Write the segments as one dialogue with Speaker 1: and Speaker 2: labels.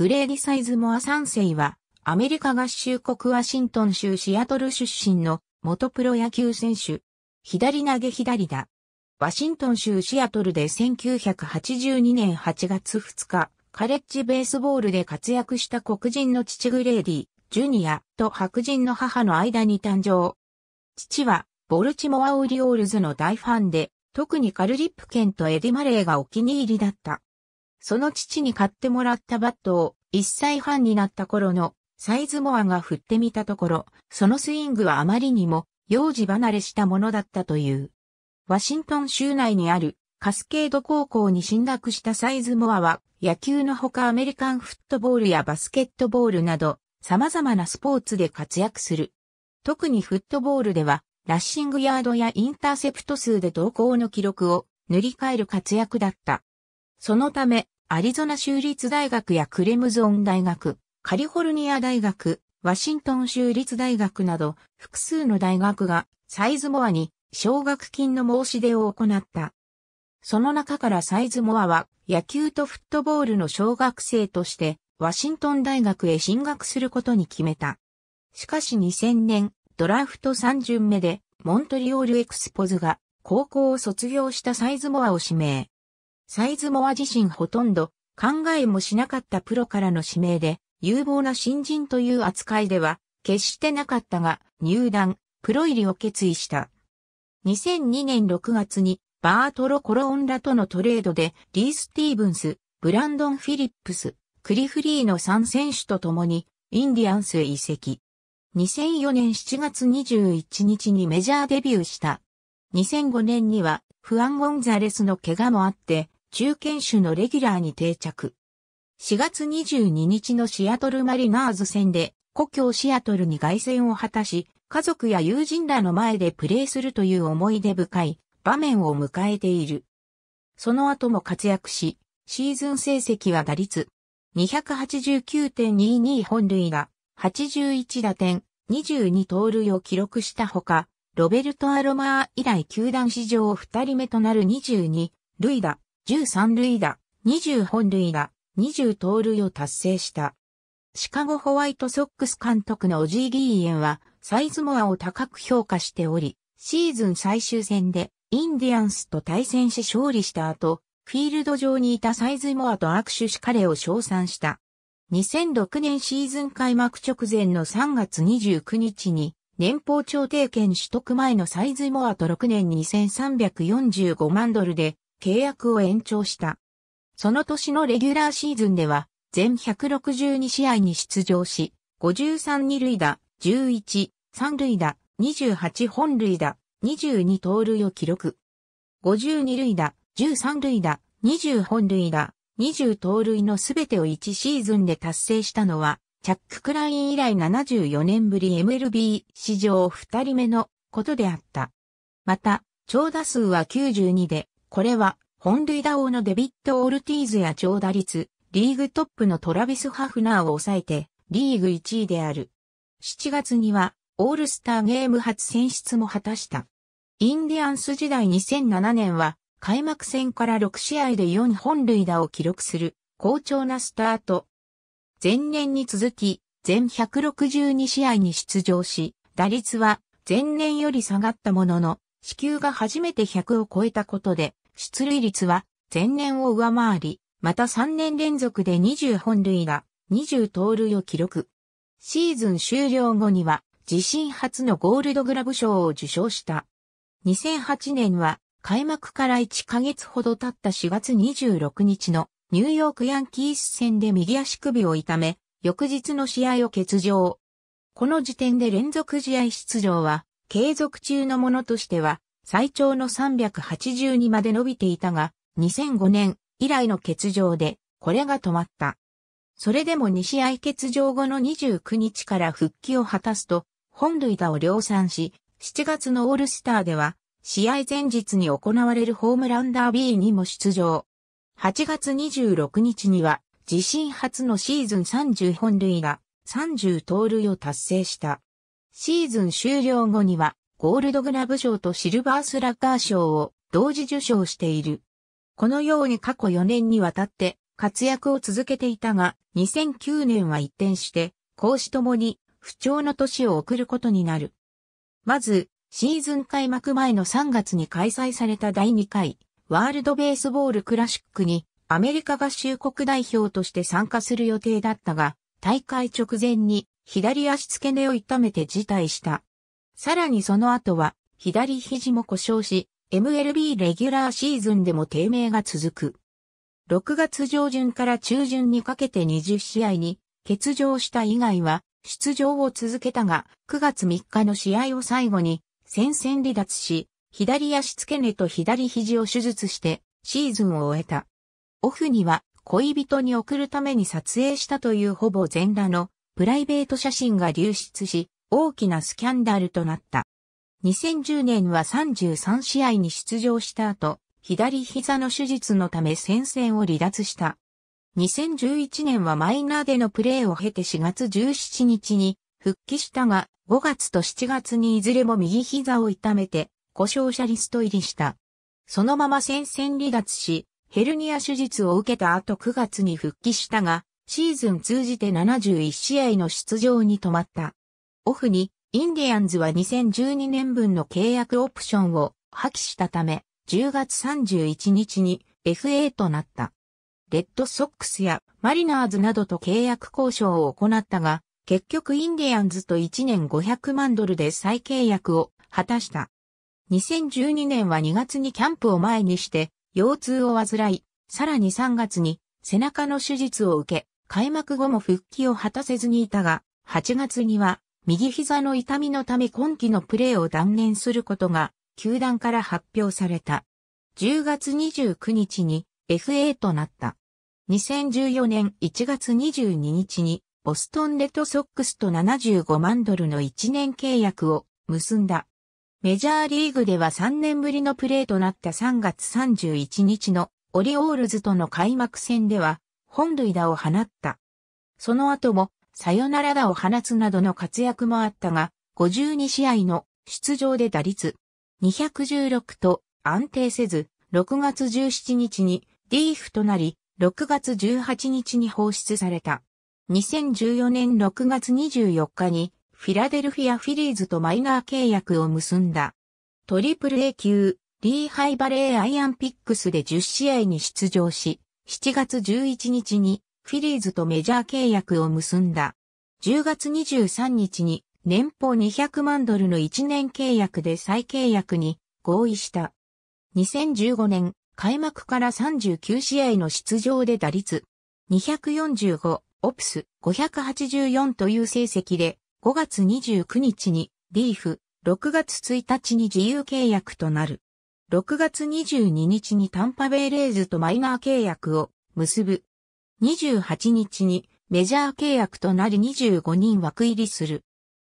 Speaker 1: グレーディサイズモア3世は、アメリカ合衆国ワシントン州シアトル出身の元プロ野球選手。左投げ左だ。ワシントン州シアトルで1982年8月2日、カレッジベースボールで活躍した黒人の父グレーディ、ジュニアと白人の母の間に誕生。父は、ボルチモアオリオールズの大ファンで、特にカルリップンとエディ・マレーがお気に入りだった。その父に買ってもらったバットを1歳半になった頃のサイズモアが振ってみたところ、そのスイングはあまりにも幼児離れしたものだったという。ワシントン州内にあるカスケード高校に進学したサイズモアは野球のほかアメリカンフットボールやバスケットボールなど様々なスポーツで活躍する。特にフットボールではラッシングヤードやインターセプト数で同稿の記録を塗り替える活躍だった。そのため、アリゾナ州立大学やクレムゾン大学、カリフォルニア大学、ワシントン州立大学など、複数の大学がサイズモアに奨学金の申し出を行った。その中からサイズモアは野球とフットボールの小学生としてワシントン大学へ進学することに決めた。しかし2000年ドラフト3巡目でモントリオールエクスポズが高校を卒業したサイズモアを指名。サイズモア自身ほとんど考えもしなかったプロからの指名で有望な新人という扱いでは決してなかったが入団、プロ入りを決意した。2002年6月にバートロ・コロオンらとのトレードでリー・スティーブンス、ブランドン・フィリップス、クリフリーの3選手と共にインディアンスへ移籍。2004年7月21日にメジャーデビューした。2005年にはフアン・ゴンザレスの怪我もあって中堅種のレギュラーに定着。4月22日のシアトルマリナーズ戦で、故郷シアトルに凱旋を果たし、家族や友人らの前でプレーするという思い出深い場面を迎えている。その後も活躍し、シーズン成績は打率289.22本塁打、81打点、22盗塁を記録したほか、ロベルト・アロマー以来球団史上2人目となる22塁打、13塁打、20本塁打、20盗塁を達成した。シカゴホワイトソックス監督のオジー・ギーエンは、サイズモアを高く評価しており、シーズン最終戦でインディアンスと対戦し勝利した後、フィールド上にいたサイズモアと握手し彼を称賛した。2006年シーズン開幕直前の3月29日に、年俸調停権取得前のサイズモアと6年2345万ドルで契約を延長した。その年のレギュラーシーズンでは、全162試合に出場し、53二塁打、11、三塁打、28本塁打、22盗塁を記録。52塁打、13塁打、20本塁打、20盗塁のすべてを1シーズンで達成したのは、チャック・クライン以来74年ぶり MLB 史上2人目のことであった。また、長打数は92で、これは、本塁打王のデビッド・オルティーズや長打率、リーグトップのトラビス・ハフナーを抑えて、リーグ1位である。7月には、オールスターゲーム初選出も果たした。インディアンス時代2007年は、開幕戦から6試合で4本塁打を記録する、好調なスタート。前年に続き、全162試合に出場し、打率は前年より下がったものの、支給が初めて100を超えたことで、出塁率は前年を上回り、また3年連続で20本塁打、20盗塁を記録。シーズン終了後には自身初のゴールドグラブ賞を受賞した。2008年は開幕から1ヶ月ほど経った4月26日のニューヨークヤンキース戦で右足首を痛め、翌日の試合を欠場。この時点で連続試合出場は継続中のものとしては最長の382まで伸びていたが、2005年以来の欠場で、これが止まった。それでも2試合欠場後の29日から復帰を果たすと、本塁打を量産し、7月のオールスターでは、試合前日に行われるホームランダービーにも出場。8月26日には、自身初のシーズン30本塁打、30盗塁を達成した。シーズン終了後には、ゴールドグラブ賞とシルバースラッガー賞を同時受賞している。このように過去4年にわたって活躍を続けていたが、2009年は一転して、公私ともに不調の年を送ることになる。まず、シーズン開幕前の3月に開催された第2回ワールドベースボールクラシックにアメリカ合衆国代表として参加する予定だったが、大会直前に左足付け根を痛めて辞退した。さらにその後は、左肘も故障し、MLB レギュラーシーズンでも低迷が続く。6月上旬から中旬にかけて20試合に欠場した以外は出場を続けたが、9月3日の試合を最後に戦線離脱し、左足付け根と左肘を手術してシーズンを終えた。オフには恋人に送るために撮影したというほぼ全裸のプライベート写真が流出し、大きなスキャンダルとなった。2010年は33試合に出場した後、左膝の手術のため戦線を離脱した。2011年はマイナーでのプレーを経て4月17日に復帰したが、5月と7月にいずれも右膝を痛めて、故障者リスト入りした。そのまま戦線離脱し、ヘルニア手術を受けた後9月に復帰したが、シーズン通じて71試合の出場に止まった。オフに、インディアンズは2012年分の契約オプションを破棄したため、10月31日に FA となった。レッドソックスやマリナーズなどと契約交渉を行ったが、結局インディアンズと1年500万ドルで再契約を果たした。2012年は2月にキャンプを前にして腰痛を患い、さらに3月に背中の手術を受け、開幕後も復帰を果たせずにいたが、8月には右膝の痛みのため今季のプレーを断念することが、球団から発表された。10月29日に FA となった。2014年1月22日に、ボストンレッドソックスと75万ドルの1年契約を結んだ。メジャーリーグでは3年ぶりのプレーとなった3月31日のオリオールズとの開幕戦では本塁打を放った。その後もサヨナラ打を放つなどの活躍もあったが、52試合の出場で打率216と安定せず、6月17日にディーフとなり、6月18日に放出された。2014年6月24日にフィラデルフィア・フィリーズとマイナー契約を結んだ。トリプル A 級、リーハイバレーアイアンピックスで10試合に出場し、7月11日にフィリーズとメジャー契約を結んだ。10月23日に年俸200万ドルの1年契約で再契約に合意した。2015年開幕から39試合の出場で打率245オプス584という成績で5月29日にリーフ6月1日に自由契約となる。6月22日にタンパベイレーズとマイナー契約を結ぶ。28日にメジャー契約となり25人枠入りする。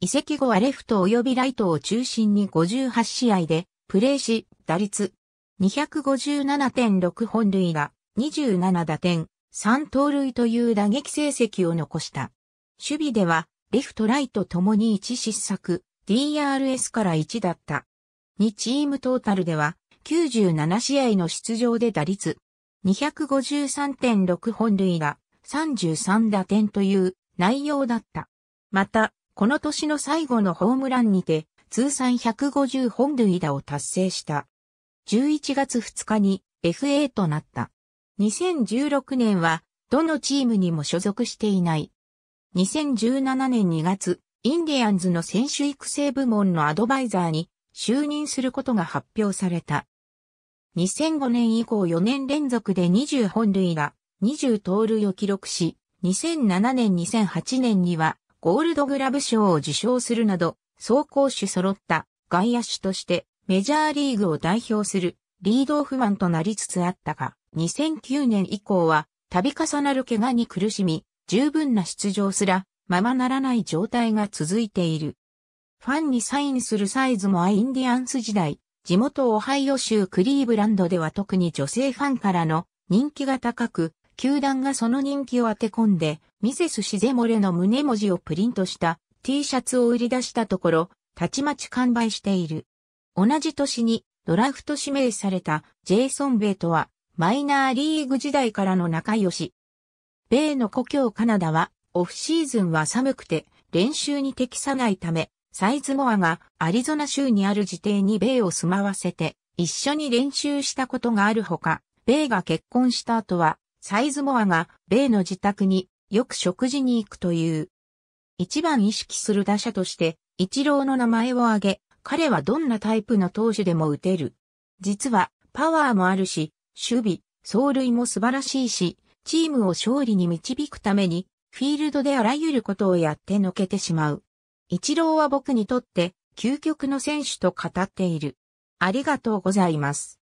Speaker 1: 移籍後はレフト及びライトを中心に58試合でプレーし、打率257.6本塁打、27打点、3盗塁という打撃成績を残した。守備では、レフトライトともに1失策、DRS から1だった。2チームトータルでは、97試合の出場で打率253.6本塁打、33打点という内容だった。また、この年の最後のホームランにて、通算150本塁打を達成した。11月2日に FA となった。2016年は、どのチームにも所属していない。2017年2月、インディアンズの選手育成部門のアドバイザーに就任することが発表された。2005年以降4年連続で20本塁打、20盗塁を記録し、2007年2008年にはゴールドグラブ賞を受賞するなど、総攻守揃った外野手としてメジャーリーグを代表するリードオフマンとなりつつあったが、2009年以降は度重なる怪我に苦しみ、十分な出場すらままならない状態が続いている。ファンにサインするサイズもアインディアンス時代、地元オハイオ州クリーブランドでは特に女性ファンからの人気が高く、球団がその人気を当て込んで、ミセス・シゼモレの胸文字をプリントした T シャツを売り出したところ、たちまち完売している。同じ年にドラフト指名されたジェイソン・ベイとはマイナーリーグ時代からの仲良し。米の故郷カナダはオフシーズンは寒くて練習に適さないためサイズモアがアリゾナ州にある自邸にベイを住まわせて一緒に練習したことがあるほか、ベイが結婚した後はサイズモアがベイの自宅によく食事に行くという。一番意識する打者として一郎の名前を挙げ、彼はどんなタイプの投手でも打てる。実はパワーもあるし、守備、走塁も素晴らしいし、チームを勝利に導くために、フィールドであらゆることをやってのけてしまう。一郎は僕にとって究極の選手と語っている。ありがとうございます。